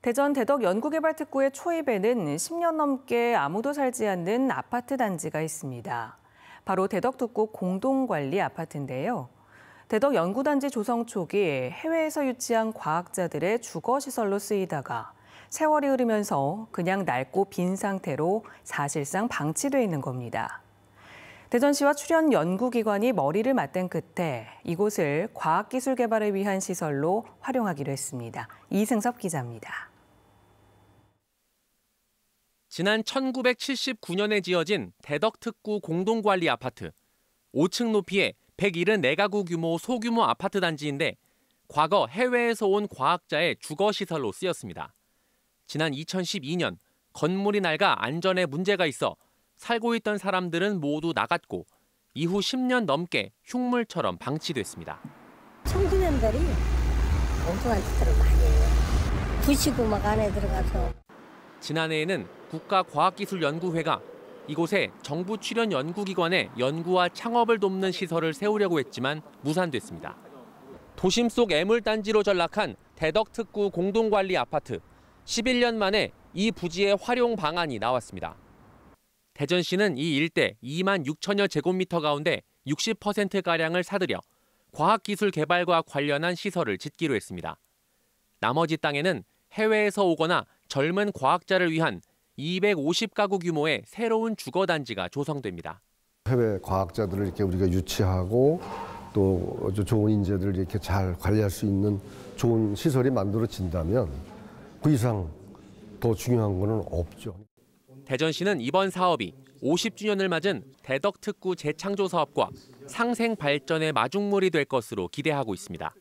대전 대덕 연구개발특구의 초입에는 10년 넘게 아무도 살지 않는 아파트 단지가 있습니다. 바로 대덕특구 공동관리 아파트인데요. 대덕 연구단지 조성 초기 해외에서 유치한 과학자들의 주거시설로 쓰이다가 세월이 흐르면서 그냥 낡고 빈 상태로 사실상 방치돼 있는 겁니다. 대전시와 출연 연구기관이 머리를 맞댄 끝에 이곳을 과학기술 개발을 위한 시설로 활용하기로 했습니다. 이승섭 기자입니다. 지난 1979년에 지어진 대덕특구 공동관리 아파트. 5층 높이의 174가구 규모 소규모 아파트 단지인데 과거 해외에서 온 과학자의 주거시설로 쓰였습니다. 지난 2012년 건물이 낡아 안전에 문제가 있어 살고 있던 사람들은 모두 나갔고 이후 10년 넘게 흉물처럼 방치됐습니다. 청소년들이 엉뚱한 짓을 많이 해요. 부시고 막 안에 들어가서. 지난해에는 국가과학기술연구회가 이곳에 정부 출연 연구기관의 연구와 창업을 돕는 시설을 세우려고 했지만 무산됐습니다. 도심 속 애물단지로 전락한 대덕특구 공동관리 아파트. 11년 만에 이 부지의 활용 방안이 나왔습니다. 대전시는 이 일대 2만 6천여 제곱미터 가운데 60%가량을 사들여 과학기술 개발과 관련한 시설을 짓기로 했습니다. 나머지 땅에는 해외에서 오거나 젊은 과학자를 위한 250가구 규모의 새로운 주거단지가 조성됩니다. 해외 과학자들을 이렇게 우리가 유치하고 또 좋은 인재들을 이렇게 잘 관리할 수 있는 좋은 시설이 만들어진다면 그 이상 더 중요한 것은 없죠. 대전시는 이번 사업이 50주년을 맞은 대덕특구 재창조 사업과 상생 발전의 마중물이 될 것으로 기대하고 있습니다.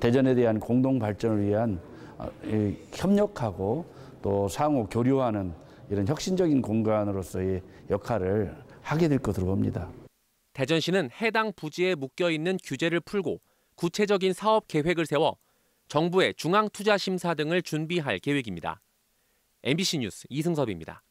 대전에 대한 공동 발전을 위한 어, 협력하고 또 상호 교류하는 이런 혁신적인 공간으로서의 역할을 하게 될 것으로 봅니다. 대전시는 해당 부지에 묶여 있는 규제를 풀고 구체적인 사업 계획을 세워 정부의 중앙 투자 심사 등을 준비할 계획입니다. MBC 뉴스 이승섭입니다.